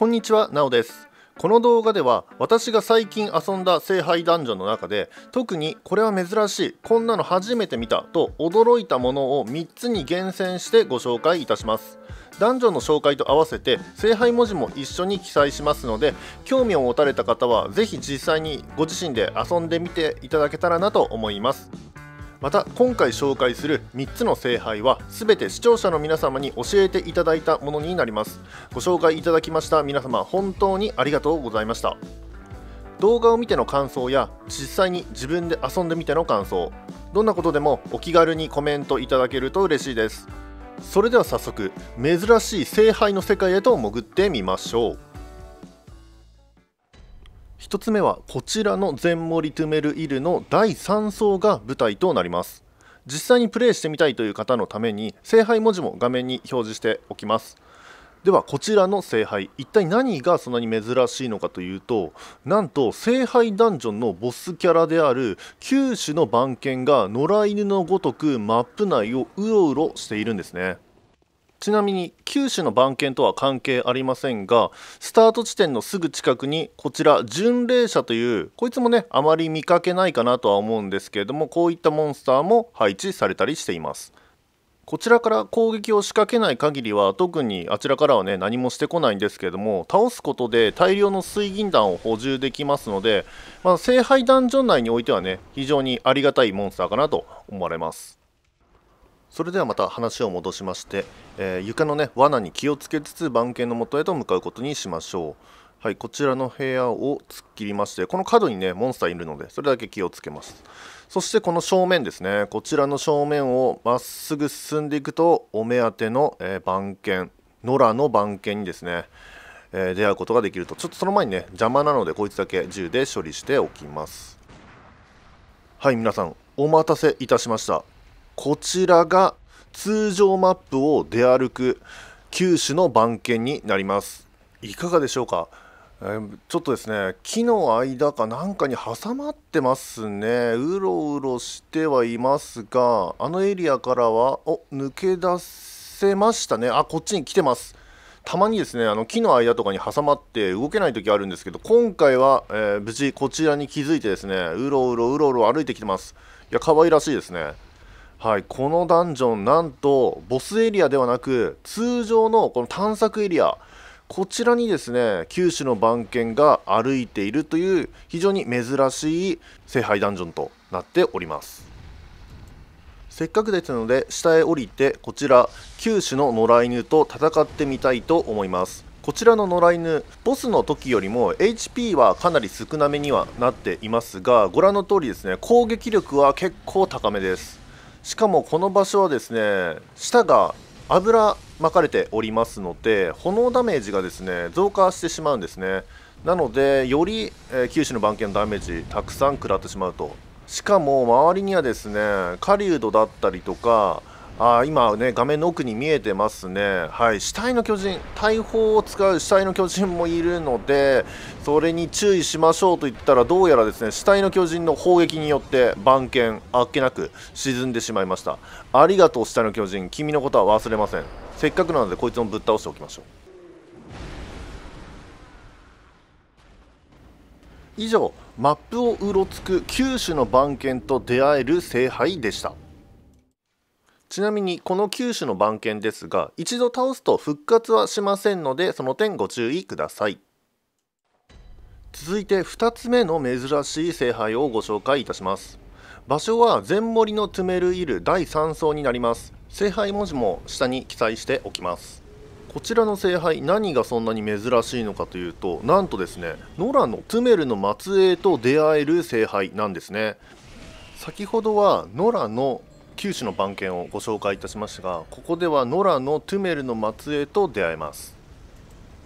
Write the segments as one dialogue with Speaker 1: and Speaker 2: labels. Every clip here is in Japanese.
Speaker 1: こんにちは、なおです。この動画では私が最近遊んだ聖杯ダンジョンの中で特にこれは珍しいこんなの初めて見たと驚いたものを3つに厳選してご紹介いたしますダンジョンの紹介と合わせて聖杯文字も一緒に記載しますので興味を持たれた方は是非実際にご自身で遊んでみていただけたらなと思いますまた今回紹介する3つの聖杯は全て視聴者の皆様に教えていただいたものになりますご紹介いただきました皆様本当にありがとうございました動画を見ての感想や実際に自分で遊んでみての感想どんなことでもお気軽にコメントいただけると嬉しいですそれでは早速珍しい聖杯の世界へと潜ってみましょう1つ目はこちらのゼンモリトゥメルイルの第3層が舞台となります実際にプレイしてみたいという方のために聖杯文字も画面に表示しておきますではこちらの聖杯一体何がそんなに珍しいのかというとなんと聖杯ダンジョンのボスキャラである九種の番犬が野良犬のごとくマップ内をうろうろしているんですねちなみに九州の番犬とは関係ありませんがスタート地点のすぐ近くにこちら巡礼車というこいつもねあまり見かけないかなとは思うんですけれどもこういったモンスターも配置されたりしていますこちらから攻撃を仕掛けない限りは特にあちらからはね何もしてこないんですけれども倒すことで大量の水銀弾を補充できますので、まあ、聖杯ダンジョン内においてはね非常にありがたいモンスターかなと思われますそれではまた話を戻しまして、えー、床のね罠に気をつけつつ番犬の元へと向かうことにしましょうはいこちらの部屋を突っ切りましてこの角にねモンスターいるのでそれだけ気をつけますそしてこの正面ですねこちらの正面をまっすぐ進んでいくとお目当ての、えー、番犬野良の番犬にですね、えー、出会うことができるとちょっとその前にね邪魔なのでこいつだけ銃で処理しておきますはい皆さんお待たせいたしましたこちらが通常マップを出歩く九州の番犬になりますいかがでしょうかえちょっとですね木の間かなんかに挟まってますねうろうろしてはいますがあのエリアからはお抜け出せましたねあこっちに来てますたまにですねあの木の間とかに挟まって動けない時あるんですけど今回は、えー、無事こちらに気づいてですねうろうろうろうろ歩いてきてますいや可愛らしいですねはい、このダンジョン、なんとボスエリアではなく、通常のこの探索エリア、こちらにですね、九州の番犬が歩いているという、非常に珍しい聖杯ダンジョンとなっております。せっかくですので、下へ降りて、こちら、九州の野良犬と戦ってみたいと思います。こちらの野良犬ボスの時よりも HP はかなり少なめにはなっていますがご覧の通りですね攻撃力は結構高めですしかもこの場所はですね下が油まかれておりますので炎ダメージがですね増加してしまうんですねなのでより、えー、九州の番犬のダメージたくさん食らってしまうとしかも周りにはですね狩人だったりとかあ今ね画面の奥に見えてますね、はい、死体の巨人、大砲を使う死体の巨人もいるので、それに注意しましょうと言ったら、どうやらですね死体の巨人の砲撃によって番犬、あっけなく沈んでしまいました。ありがとう、死体の巨人、君のことは忘れません。せっかくなので、こいつもぶっ倒しておきましょう。以上、マップをうろつく九州の番犬と出会える聖杯でした。ちなみにこの9種の番犬ですが一度倒すと復活はしませんのでその点ご注意ください続いて2つ目の珍しい聖杯をご紹介いたします場所は全森のゥメルイル第3層になります聖杯文字も下に記載しておきますこちらの聖杯何がそんなに珍しいのかというとなんとですねノラのツメルの末裔と出会える聖杯なんですね先ほどはノラの九州の番犬をご紹介いたしましたがここでは野良のトゥメルの末裔と出会えます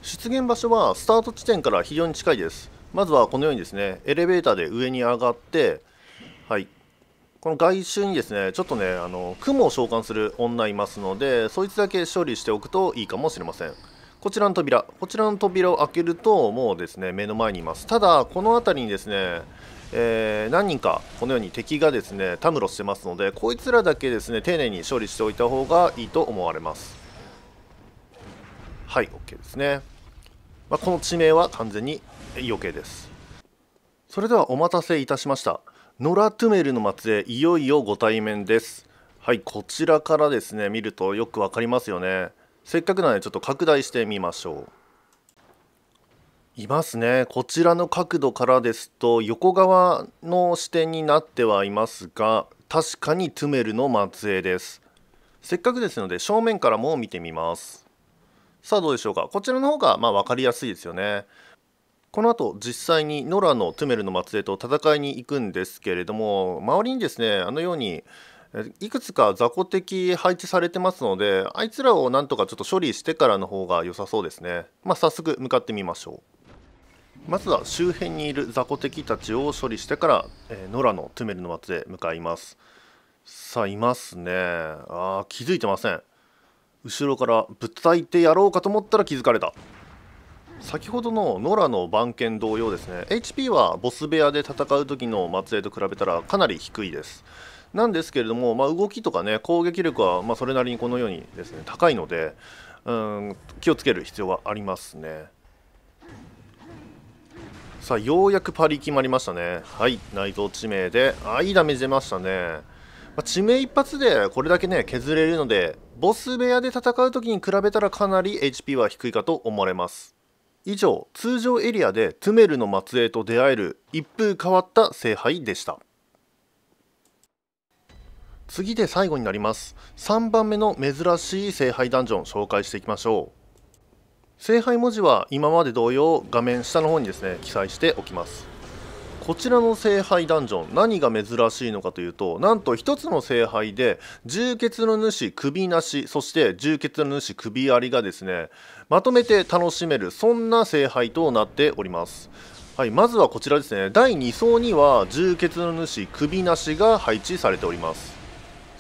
Speaker 1: 出現場所はスタート地点から非常に近いですまずはこのようにですねエレベーターで上に上がってはいこの外周にですねちょっとねあの雲を召喚する女いますのでそいつだけ処理しておくといいかもしれませんこちらの扉こちらの扉を開けるともうですね目の前にいますただこの辺りにですねえー、何人かこのように敵がですねたむろしてますのでこいつらだけですね丁寧に処理しておいた方がいいと思われますはい OK ですね、まあ、この地名は完全に余計ですそれではお待たせいたしましたノラ・トゥメルの末裔いよいよご対面ですはいこちらからですね見るとよくわかりますよねせっかくなのでちょっと拡大してみましょういますねこちらの角度からですと横側の視点になってはいますが確かにトゥメルの末裔ですせっかくですので正面からも見てみますさあどうでしょうかこちらの方がまあ分かりやすいですよねこの後実際にノラのトゥメルの末裔と戦いに行くんですけれども周りにですねあのようにいくつか雑魚敵配置されてますのであいつらをなんとかちょっと処理してからの方が良さそうですねまあ早速向かってみましょうまずは周辺にいる雑魚敵たちを処理してから、えー、ノラのトゥメルの松へ向かいますさあいますねあ気づいてません後ろからぶったいてやろうかと思ったら気づかれた先ほどのノラの番犬同様ですね HP はボス部屋で戦う時の末裔と比べたらかなり低いですなんですけれども、まあ、動きとか、ね、攻撃力はまそれなりにこのようにです、ね、高いのでうん気をつける必要はありますね。さあようやくパリ決まりましたねはい内藤知名であいいダメージ出ましたね、まあ、地名一発でこれだけね削れるのでボス部屋で戦う時に比べたらかなり HP は低いかと思われます以上通常エリアでトゥメルの末裔と出会える一風変わった聖杯でした次で最後になります3番目の珍しい聖杯ダンジョン紹介していきましょう聖杯文字は今まで同様画面下の方にですね記載しておきますこちらの聖杯ダンジョン何が珍しいのかというとなんと1つの聖杯で充血の主首なしそして充血の主首ありがですねまとめて楽しめるそんな聖杯となっておりますはい、まずはこちらですね第2層には充血の主首なしが配置されております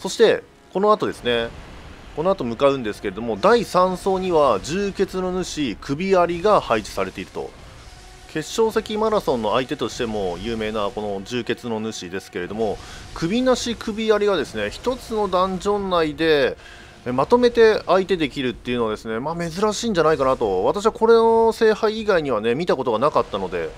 Speaker 1: そしてこの後ですねこの後向かうんですけれども第3層には充血の主首ありが配置されていると決勝石マラソンの相手としても有名なこの充血の主ですけれども首なし首ありがですね1つのダンジョン内でまとめて相手できるっていうのはですね、まあ、珍しいんじゃないかなと私はこれの聖杯以外にはね見たことがなかったので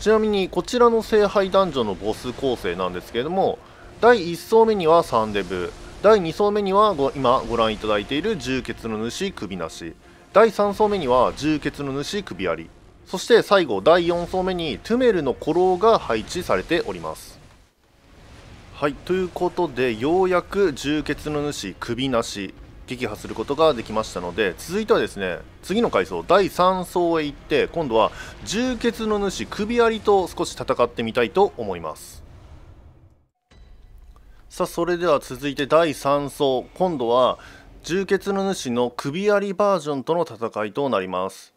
Speaker 1: ちなみにこちらの聖杯ダンジョンのボス構成なんですけれども第1層目にはサンデブ第2層目にはご今ご覧いただいている重血の主首なし第3層目には重血の主首ありそして最後第4層目にトゥメルの古老が配置されておりますはいということでようやく重血の主首なし撃破することができましたので続いてはですね次の階層第3層へ行って今度は重血の主首ありと少し戦ってみたいと思いますさあそれでは続いて第3走今度は充血の主の首ありバージョンとの戦いとなります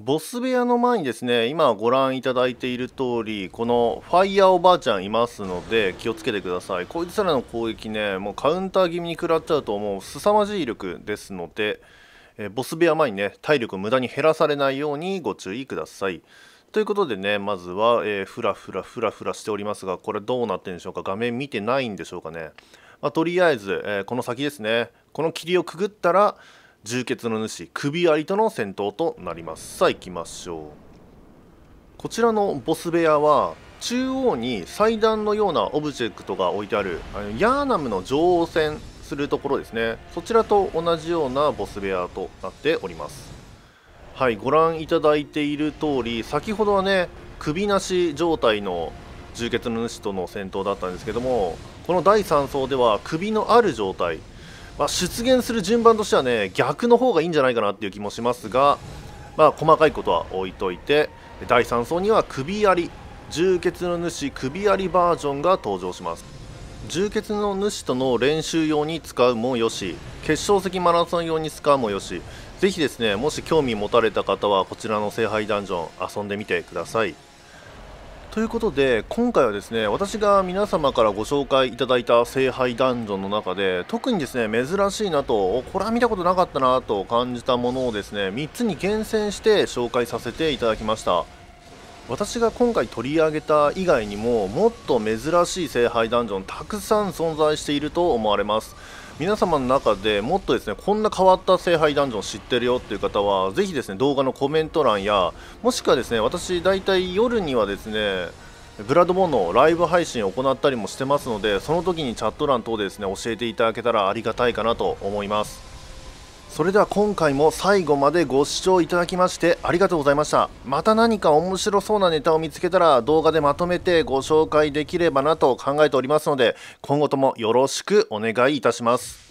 Speaker 1: ボス部屋の前にですね今ご覧いただいている通りこのファイヤーおばあちゃんいますので気をつけてくださいこいつらの攻撃ねもうカウンター気味に食らっちゃうともう凄まじい力ですのでえボス部屋前にね体力を無駄に減らされないようにご注意くださいということでね、まずは、えー、ふらふらふらふらしておりますが、これどうなってるんでしょうか、画面見てないんでしょうかね。まあ、とりあえず、えー、この先ですね、この霧をくぐったら、充血の主、首ありとの戦闘となります。さあ、行きましょう。こちらのボス部屋は、中央に祭壇のようなオブジェクトが置いてある、あのヤーナムの女王戦するところですね、そちらと同じようなボス部屋となっております。はいご覧いただいている通り先ほどはね首なし状態の充血の主との戦闘だったんですけどもこの第3層では首のある状態、まあ、出現する順番としてはね逆の方がいいんじゃないかなっていう気もしますが、まあ、細かいことは置いといて第3層には首あり充血の主首ありバージョンが登場します充血の主との練習用に使うもよし結晶石マラソン用に使うもよしぜひですねもし興味持たれた方はこちらの聖杯ダンジョン遊んでみてくださいということで今回はですね私が皆様からご紹介いただいた聖杯ダンジョンの中で特にですね珍しいなとこれは見たことなかったなと感じたものをですね3つに厳選して紹介させていただきました私が今回取り上げた以外にももっと珍しい聖杯ダンジョンたくさん存在していると思われます皆様の中でもっとですねこんな変わった聖杯ダンジョン知ってるよっていう方はぜひですね動画のコメント欄やもしくはですね私大体夜にはですねブラッドボーンのライブ配信を行ったりもしてますのでその時にチャット欄等でですね教えていただけたらありがたいかなと思いますそれでは今回も最後までご視聴いただきましてありがとうございましたまた何か面白そうなネタを見つけたら動画でまとめてご紹介できればなと考えておりますので今後ともよろしくお願いいたします